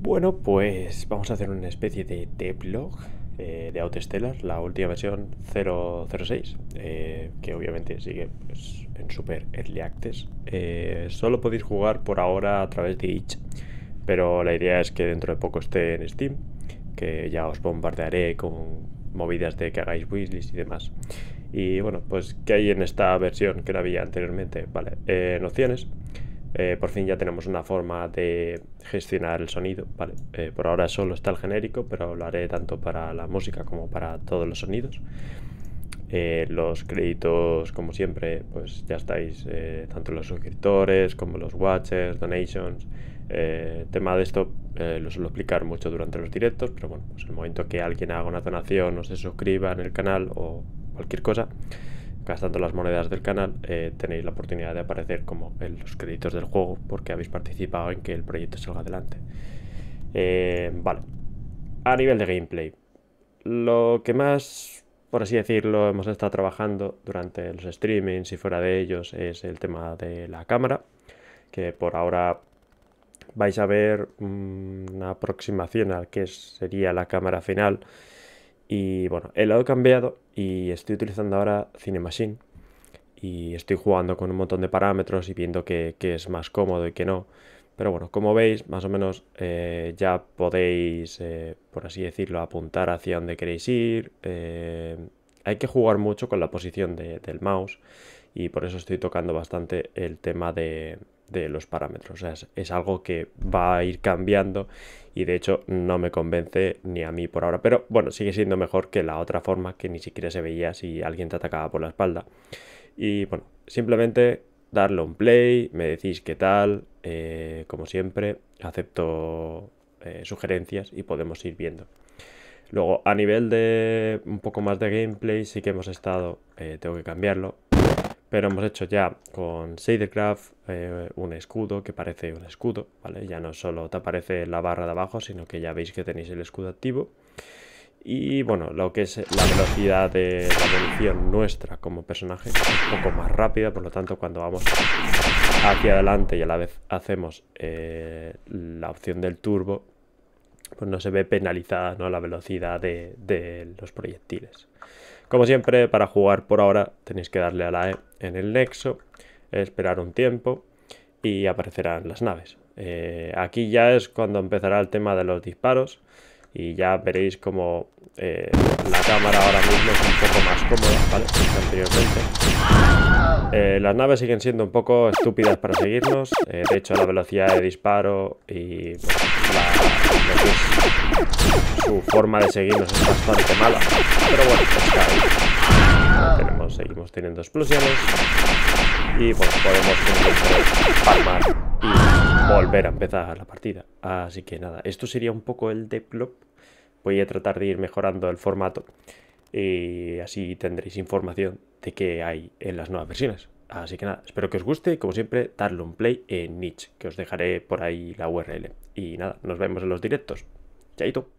Bueno, pues vamos a hacer una especie de devlog eh, de Outstellar, la última versión 006, eh, que obviamente sigue pues, en Super Early Access. Eh, solo podéis jugar por ahora a través de itch, pero la idea es que dentro de poco esté en Steam, que ya os bombardearé con movidas de que hagáis wishlist y demás. Y bueno, pues ¿qué hay en esta versión que no había anteriormente, vale, eh, nociones. Eh, por fin ya tenemos una forma de gestionar el sonido, eh, por ahora solo está el genérico, pero lo haré tanto para la música como para todos los sonidos. Eh, los créditos, como siempre, pues ya estáis, tanto los suscriptores como los watchers, donations. el tema de esto lo suelo explicar mucho durante los directos, pero bueno, pues el momento que alguien haga una donación o se suscriba en el canal o cualquier cosa, gastando las monedas del canal, eh, tenéis la oportunidad de aparecer como en los créditos del juego porque habéis participado en que el proyecto salga adelante. Eh, vale, a nivel de gameplay, lo que más, por así decirlo, hemos estado trabajando durante los streamings y fuera de ellos es el tema de la cámara, que por ahora vais a ver mm, una aproximación al que sería la cámara final y bueno, el lado cambiado y estoy utilizando ahora Cinemachine. Y estoy jugando con un montón de parámetros y viendo que es más cómodo y que no. Pero bueno, como veis, más o menos eh, ya podéis, eh, por así decirlo, apuntar hacia donde queréis ir. Eh, hay que jugar mucho con la posición del mouse y por eso estoy tocando bastante el tema de, de los parámetros. O sea, es, algo que va a ir cambiando y de hecho no me convence ni a mí por ahora. Pero bueno, sigue siendo mejor que la otra forma que ni siquiera se veía si alguien te atacaba por la espalda. Y bueno, simplemente darle un play, me decís qué tal, eh, como siempre, acepto eh, sugerencias y podemos ir viendo. Luego, a nivel de un poco más de gameplay, sí que hemos estado, eh, tengo que cambiarlo, pero hemos hecho ya con Shadercraft eh, un escudo que parece un escudo, ¿vale? Ya no solo te aparece la barra de abajo, sino que ya veis que tenéis el escudo activo. Y bueno, lo que es la velocidad de la munición nuestra como personaje es un poco más rápida, por lo tanto cuando vamos hacia adelante y a la vez hacemos eh, la opción del turbo, pues no se ve penalizada ¿no? la velocidad de, de los proyectiles. Como siempre, para jugar por ahora tenéis que darle a la E en el nexo, esperar un tiempo y aparecerán las naves. Eh, aquí ya es cuando empezará el tema de los disparos y ya veréis como eh, la cámara ahora mismo es un poco más cómoda, ¿vale? Anteriormente. Eh, las naves siguen siendo un poco estúpidas para seguirnos. Eh, de hecho, la velocidad de disparo y su forma de seguirnos es bastante mala. Pero bueno, pues claro, tenemos, seguimos teniendo explosiones. Y bueno, podemos palmar y volver a empezar la partida. Así que nada, esto sería un poco el deplop. Voy a tratar de ir mejorando el formato y así tendréis información de qué hay en las nuevas versiones. Así que nada, espero que os guste y como siempre, darle un play en Niche, que os dejaré por ahí la URL. Y nada, nos vemos en los directos. Chaito.